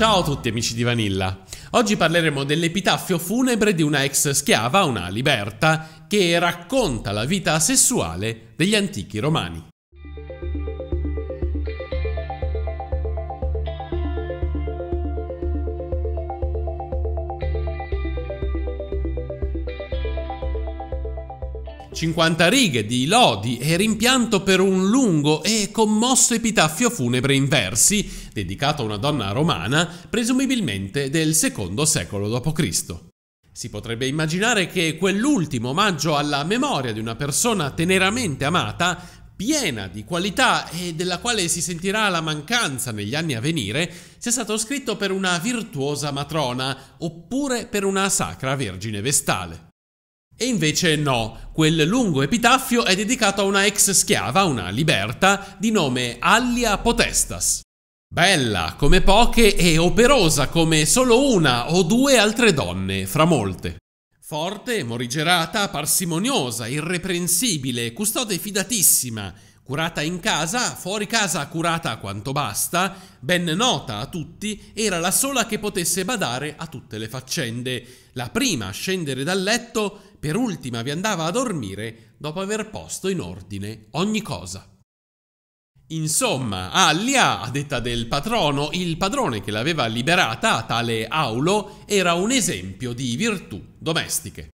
Ciao a tutti amici di Vanilla. Oggi parleremo dell'epitaffio funebre di una ex schiava, una liberta, che racconta la vita sessuale degli antichi romani. 50 righe di lodi e rimpianto per un lungo e commosso epitaffio funebre in versi, dedicato a una donna romana, presumibilmente del secondo secolo d.C. Si potrebbe immaginare che quell'ultimo omaggio alla memoria di una persona teneramente amata, piena di qualità e della quale si sentirà la mancanza negli anni a venire, sia stato scritto per una virtuosa matrona oppure per una sacra vergine vestale. E invece no, quel lungo epitaffio è dedicato a una ex schiava, una liberta, di nome Allia Potestas. Bella come poche e operosa come solo una o due altre donne, fra molte. Forte, morigerata, parsimoniosa, irreprensibile, custode fidatissima, Curata in casa, fuori casa curata quanto basta, ben nota a tutti, era la sola che potesse badare a tutte le faccende. La prima a scendere dal letto, per ultima vi andava a dormire dopo aver posto in ordine ogni cosa. Insomma, Allia, a detta del patrono, il padrone che l'aveva liberata, tale Aulo, era un esempio di virtù domestiche.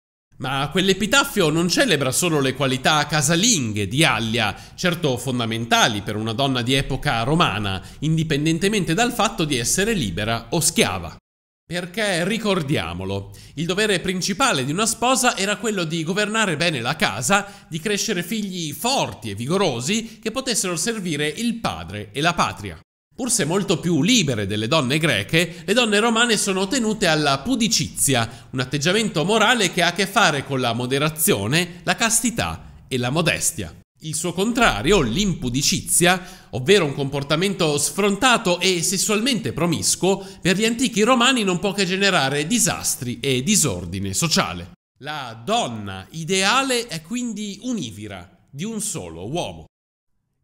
Ma quell'epitaffio non celebra solo le qualità casalinghe di Allia, certo fondamentali per una donna di epoca romana, indipendentemente dal fatto di essere libera o schiava. Perché ricordiamolo, il dovere principale di una sposa era quello di governare bene la casa, di crescere figli forti e vigorosi che potessero servire il padre e la patria. Pur se molto più libere delle donne greche, le donne romane sono tenute alla pudicizia, un atteggiamento morale che ha a che fare con la moderazione, la castità e la modestia. Il suo contrario, l'impudicizia, ovvero un comportamento sfrontato e sessualmente promiscuo, per gli antichi romani non può che generare disastri e disordine sociale. La donna ideale è quindi univira, di un solo uomo.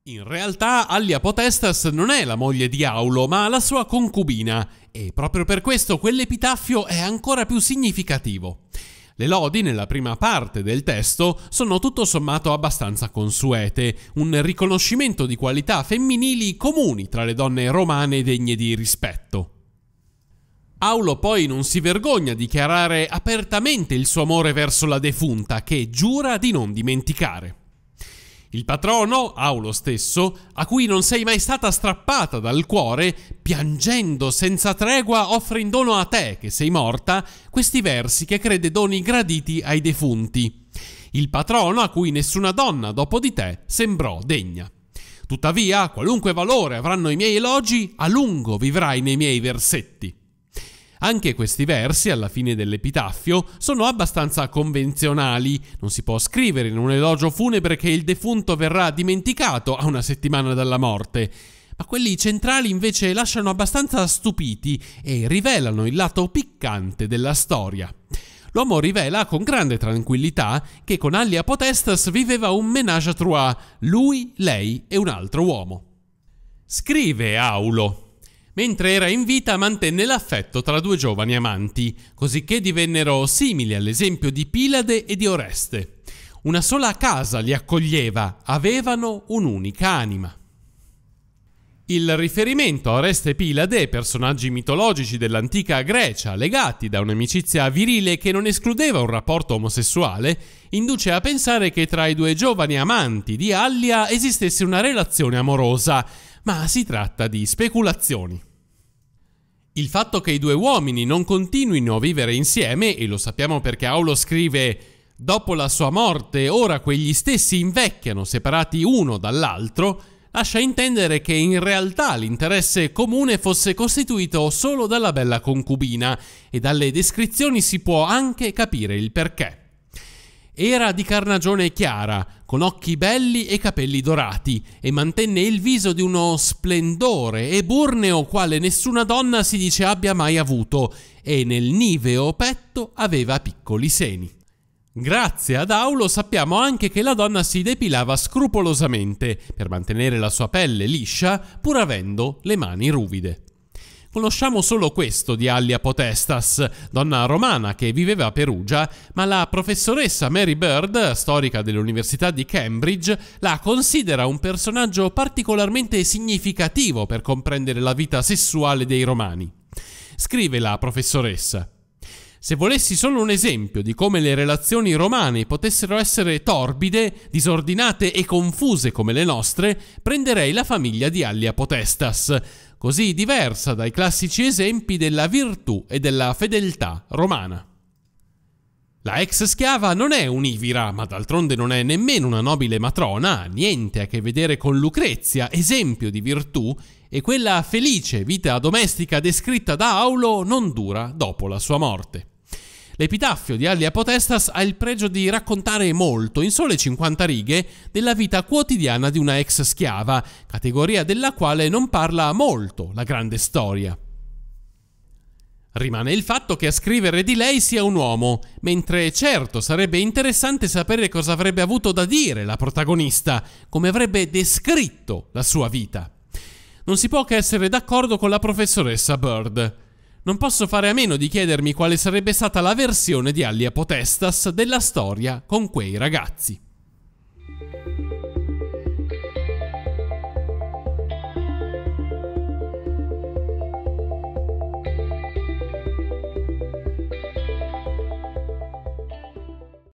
In realtà Allia Potestas non è la moglie di Aulo, ma la sua concubina, e proprio per questo quell'epitaffio è ancora più significativo. Le lodi nella prima parte del testo sono tutto sommato abbastanza consuete, un riconoscimento di qualità femminili comuni tra le donne romane degne di rispetto. Aulo poi non si vergogna a dichiarare apertamente il suo amore verso la defunta, che giura di non dimenticare. Il patrono, Aulo stesso, a cui non sei mai stata strappata dal cuore, piangendo senza tregua offre in dono a te, che sei morta, questi versi che crede doni graditi ai defunti. Il patrono a cui nessuna donna dopo di te sembrò degna. Tuttavia, qualunque valore avranno i miei elogi, a lungo vivrai nei miei versetti. Anche questi versi, alla fine dell'epitaffio, sono abbastanza convenzionali. Non si può scrivere in un elogio funebre che il defunto verrà dimenticato a una settimana dalla morte. Ma quelli centrali invece lasciano abbastanza stupiti e rivelano il lato piccante della storia. L'uomo rivela con grande tranquillità che con Allia Potestas viveva un menage à trois, lui, lei e un altro uomo. Scrive Aulo. Mentre era in vita mantenne l'affetto tra due giovani amanti, cosicché divennero simili all'esempio di Pilade e di Oreste. Una sola casa li accoglieva, avevano un'unica anima. Il riferimento a Oreste e Pilade, personaggi mitologici dell'antica Grecia legati da un'amicizia virile che non escludeva un rapporto omosessuale, induce a pensare che tra i due giovani amanti di Allia esistesse una relazione amorosa, ma si tratta di speculazioni. Il fatto che i due uomini non continuino a vivere insieme, e lo sappiamo perché Aulo scrive Dopo la sua morte, ora quegli stessi invecchiano separati uno dall'altro, lascia intendere che in realtà l'interesse comune fosse costituito solo dalla bella concubina e dalle descrizioni si può anche capire il perché. Era di carnagione chiara, con occhi belli e capelli dorati, e mantenne il viso di uno splendore eburneo quale nessuna donna si dice abbia mai avuto, e nel niveo petto aveva piccoli seni. Grazie ad Aulo sappiamo anche che la donna si depilava scrupolosamente per mantenere la sua pelle liscia pur avendo le mani ruvide. Conosciamo solo questo di Allia Potestas, donna romana che viveva a Perugia, ma la professoressa Mary Bird, storica dell'Università di Cambridge, la considera un personaggio particolarmente significativo per comprendere la vita sessuale dei romani. Scrive la professoressa. Se volessi solo un esempio di come le relazioni romane potessero essere torbide, disordinate e confuse come le nostre, prenderei la famiglia di Allia Potestas così diversa dai classici esempi della virtù e della fedeltà romana. La ex schiava non è un'ivira, ma d'altronde non è nemmeno una nobile matrona, niente a che vedere con Lucrezia, esempio di virtù, e quella felice vita domestica descritta da Aulo non dura dopo la sua morte. L'epitaffio di Allia Potestas ha il pregio di raccontare molto, in sole 50 righe, della vita quotidiana di una ex schiava, categoria della quale non parla molto la grande storia. Rimane il fatto che a scrivere di lei sia un uomo, mentre certo sarebbe interessante sapere cosa avrebbe avuto da dire la protagonista, come avrebbe descritto la sua vita. Non si può che essere d'accordo con la professoressa Bird non posso fare a meno di chiedermi quale sarebbe stata la versione di Alia Potestas della storia con quei ragazzi.